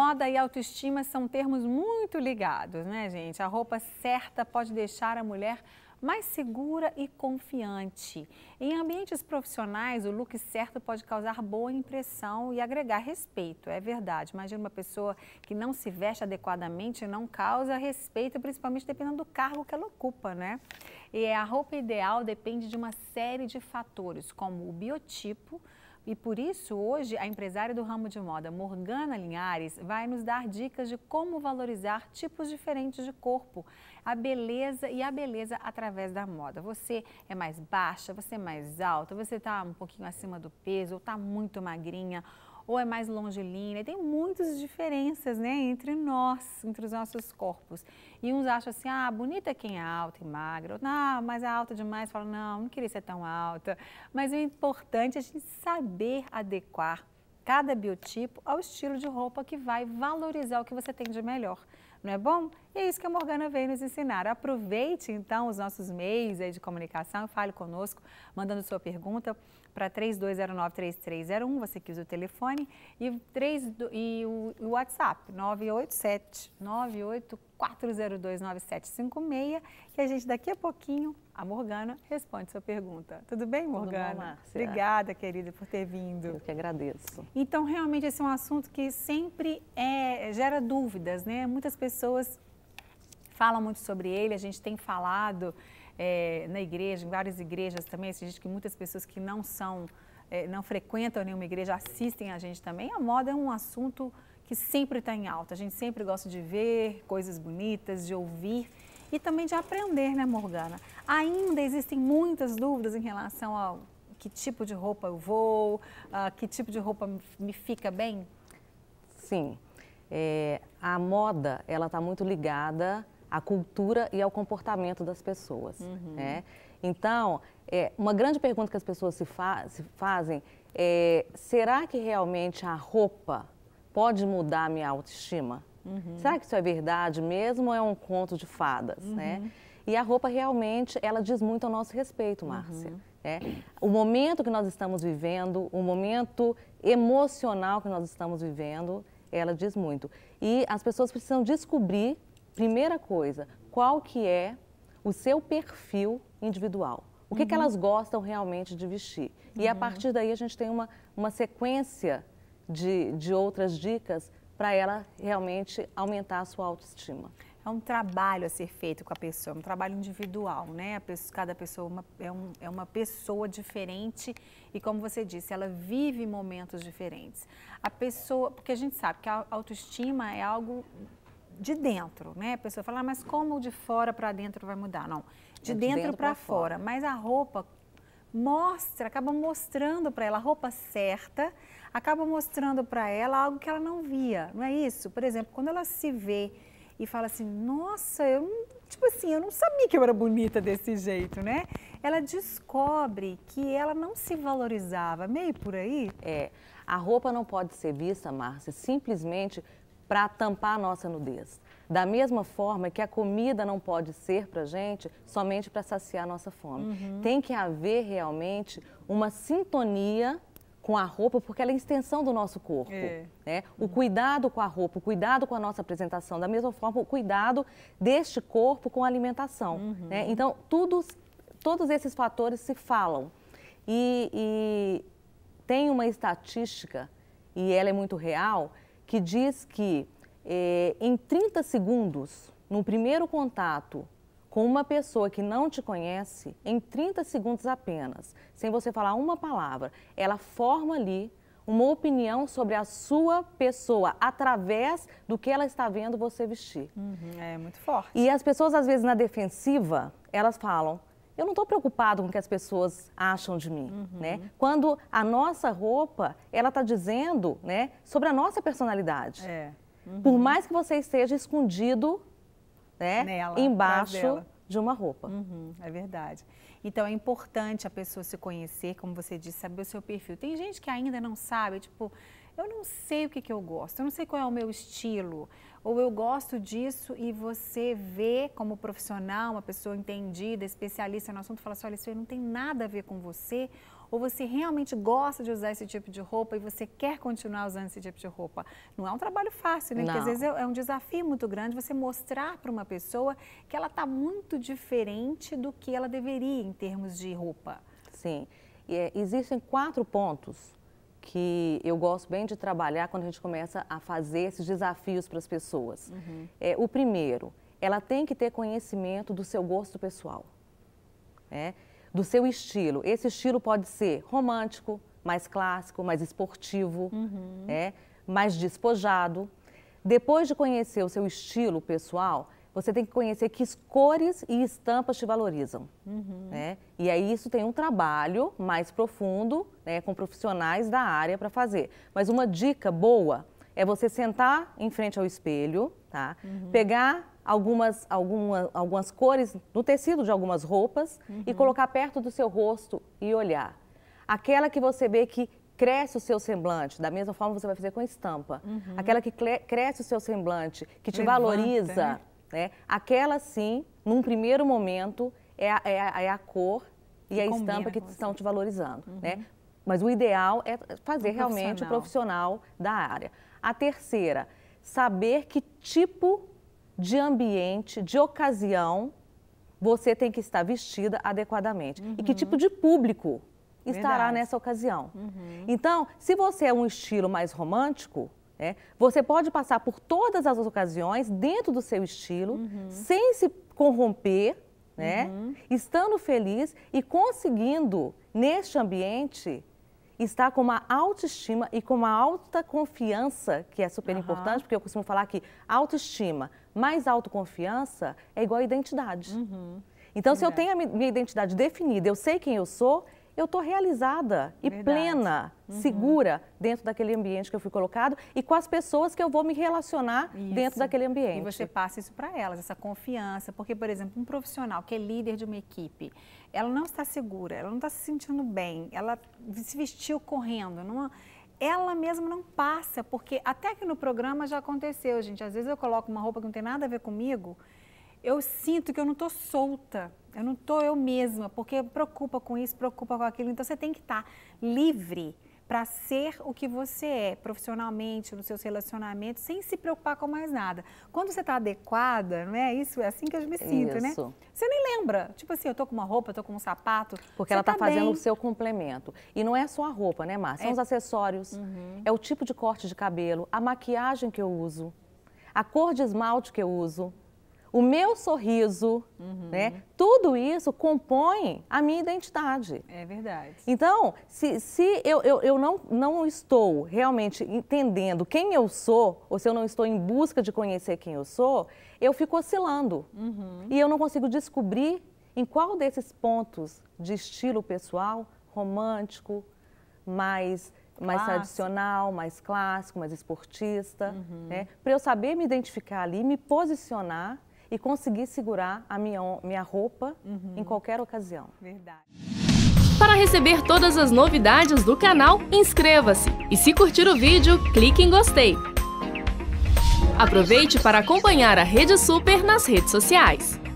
Moda e autoestima são termos muito ligados, né, gente? A roupa certa pode deixar a mulher mais segura e confiante. Em ambientes profissionais, o look certo pode causar boa impressão e agregar respeito, é verdade. Imagina uma pessoa que não se veste adequadamente não causa respeito, principalmente dependendo do cargo que ela ocupa, né? E a roupa ideal depende de uma série de fatores, como o biotipo, e por isso, hoje, a empresária do ramo de moda, Morgana Linhares, vai nos dar dicas de como valorizar tipos diferentes de corpo, a beleza e a beleza através da moda. Você é mais baixa, você é mais alta, você está um pouquinho acima do peso ou está muito magrinha ou é mais longilínea. Tem muitas diferenças né, entre nós, entre os nossos corpos. E uns acham assim, ah, bonita é quem é alta e magra. Não, ah, mas é alta demais. Falam, não, não queria ser tão alta. Mas o importante é a gente saber adequar cada biotipo ao estilo de roupa que vai valorizar o que você tem de melhor. Não é bom? E é isso que a Morgana veio nos ensinar. Aproveite então os nossos meios de comunicação e fale conosco, mandando sua pergunta para 3209-3301, você quis o telefone, e, 3, e o, WhatsApp 987-98402-9756, que a gente daqui a pouquinho, a Morgana, responde sua pergunta. Tudo bem, Morgana? Tudo bom, Obrigada, querida, por ter vindo. Eu que agradeço. Então, realmente, esse é um assunto que sempre é, gera dúvidas, né? Muitas pessoas falam muito sobre ele, a gente tem falado é, na igreja, em várias igrejas também, gente que muitas pessoas que não são, é, não frequentam nenhuma igreja, assistem a gente também. A moda é um assunto que sempre está em alta, a gente sempre gosta de ver coisas bonitas, de ouvir e também de aprender, né, Morgana? Ainda existem muitas dúvidas em relação a que tipo de roupa eu vou, a que tipo de roupa me fica bem? Sim. É, a moda, ela está muito ligada à cultura e ao comportamento das pessoas. Uhum. Né? Então, é, uma grande pergunta que as pessoas se, fa se fazem é: será que realmente a roupa pode mudar a minha autoestima? Uhum. Será que isso é verdade mesmo ou é um conto de fadas? Né? Uhum. Né? E a roupa realmente, ela diz muito ao nosso respeito, uhum. Márcia. Uhum. Né? O momento que nós estamos vivendo, o momento emocional que nós estamos vivendo, ela diz muito. E as pessoas precisam descobrir primeira coisa, qual que é o seu perfil individual? O que, uhum. que elas gostam realmente de vestir? E a uhum. partir daí a gente tem uma, uma sequência de, de outras dicas para ela realmente aumentar a sua autoestima é um trabalho a ser feito com a pessoa, é um trabalho individual, né? Pessoa, cada pessoa uma, é, um, é, uma pessoa diferente e, como você disse, ela vive momentos diferentes. A pessoa, porque a gente sabe que a autoestima é algo de dentro, né? A pessoa fala, ah, mas como de fora para dentro vai mudar? Não, de, é, de dentro, dentro para fora. fora. Mas a roupa mostra, acaba mostrando para ela a roupa certa, acaba mostrando para ela algo que ela não via, não é isso? Por exemplo, quando ela se vê e fala assim, nossa, eu não, tipo assim, eu não sabia que eu era bonita desse jeito, né? Ela descobre que ela não se valorizava, é meio por aí. É, a roupa não pode ser vista, Márcia, simplesmente para tampar a nossa nudez. Da mesma forma que a comida não pode ser para gente somente para saciar a nossa fome. Uhum. Tem que haver realmente uma sintonia com a roupa, porque ela é a extensão do nosso corpo. É. Né? O cuidado com a roupa, o cuidado com a nossa apresentação, da mesma forma, o cuidado deste corpo com a alimentação. Uhum. Né? Então, todos, todos esses fatores se falam. E, e tem uma estatística, e ela é muito real, que diz que eh, em 30 segundos, no primeiro contato com uma pessoa que não te conhece, em 30 segundos apenas, sem você falar uma palavra, ela forma ali uma opinião sobre a sua pessoa através do que ela está vendo você vestir. Uhum, é muito forte. E as pessoas, às vezes, na defensiva, elas falam: eu não estou preocupado com o que as pessoas acham de mim, uhum. né? Quando a nossa roupa, ela está dizendo, né, sobre a nossa personalidade. É. Uhum. Por mais que você esteja escondido, né, Nela, embaixo de uma roupa. Uhum, é verdade. Então é importante a pessoa se conhecer, como você disse, saber o seu perfil. Tem gente que ainda não sabe, tipo, eu não sei o que, que eu gosto, eu não sei qual é o meu estilo, ou eu gosto disso e você vê como profissional, uma pessoa entendida, especialista no assunto, fala assim, olha, isso aí não tem nada a ver com você, ou você realmente gosta de usar esse tipo de roupa e você quer continuar usando esse tipo de roupa. Não é um trabalho fácil, né? Não. Porque às vezes é, é um desafio muito grande você mostrar para uma pessoa que ela está muito diferente do que ela deveria em termos de roupa. Sim. E, eh, existem quatro pontos que eu gosto bem de trabalhar quando a gente começa a fazer esses desafios para as pessoas. Uhum. É, o primeiro, ela tem que ter conhecimento do seu gosto pessoal, né? do seu estilo. Esse estilo pode ser romântico, mais clássico, mais esportivo, uhum. né? mais despojado. Depois de conhecer o seu estilo pessoal, você tem que conhecer que cores e estampas te valorizam. Uhum. Né? E aí isso tem um trabalho mais profundo né, com profissionais da área para fazer. Mas uma dica boa é você sentar em frente ao espelho, tá? Uhum. pegar algumas, algumas algumas cores no tecido de algumas roupas uhum. e colocar perto do seu rosto e olhar. Aquela que você vê que cresce o seu semblante, da mesma forma você vai fazer com estampa. Uhum. Aquela que cresce o seu semblante, que te Levanta, valoriza. Né? Né? Aquela, sim, num primeiro momento, é a, é a, é a cor e que a estampa que estão te valorizando. Uhum. Né? Mas o ideal é fazer um realmente o profissional da área. A terceira, saber que tipo de ambiente, de ocasião, você tem que estar vestida adequadamente. Uhum. E que tipo uhum. de público estará Verdade. nessa ocasião. Uhum. Então, se você é um estilo mais romântico, é. Você pode passar por todas as ocasiões dentro do seu estilo, uhum. sem se corromper, né? Uhum. estando feliz e conseguindo, neste ambiente, estar com uma autoestima e com uma alta confiança, que é super uhum. importante, porque eu costumo falar que autoestima mais autoconfiança é igual a identidade. Uhum. Então, se eu é. tenho a minha identidade definida, eu sei quem eu sou, eu estou realizada e Verdade. plena, uhum. segura dentro daquele ambiente que eu fui colocado e com as pessoas que eu vou me relacionar isso. dentro daquele ambiente. E você passa isso para elas, essa confiança, porque, por exemplo, um profissional que é líder de uma equipe, ela não está segura, ela não está se sentindo bem, ela se vestiu correndo, não ela mesma não passa, porque até que no programa já aconteceu, gente. Às vezes eu coloco uma roupa que não tem nada a ver comigo eu sinto que eu não estou solta, eu não estou eu mesma, porque preocupa com isso, preocupa com aquilo. Então você tem que estar tá livre para ser o que você é profissionalmente, nos seus relacionamentos, sem se preocupar com mais nada. Quando você está adequada, não é isso? É assim que eu me sinto, né? isso. né? Você nem lembra. Tipo assim, eu tô com uma roupa, tô com um sapato. Porque ela tá, tá fazendo bem. o seu complemento. E não é só a roupa, né, Márcia? São é... os acessórios, uhum. é o tipo de corte de cabelo, a maquiagem que eu uso, a cor de esmalte que eu uso o meu sorriso, uhum. né? Tudo isso compõe a minha identidade. É verdade. Então, se, se eu, eu, eu não, não estou realmente entendendo quem eu sou, ou se eu não estou em busca de conhecer quem eu sou, eu fico oscilando. Uhum. E eu não consigo descobrir em qual desses pontos de estilo pessoal, romântico, mais mais tradicional, mais clássico, mais esportista, uhum. né? Para eu saber me identificar ali, me posicionar e conseguir segurar a minha, minha roupa uhum. em qualquer ocasião. Verdade. Para receber todas as novidades do canal, inscreva-se e se curtir o vídeo, clique em gostei. Aproveite para acompanhar a Rede Super nas redes sociais.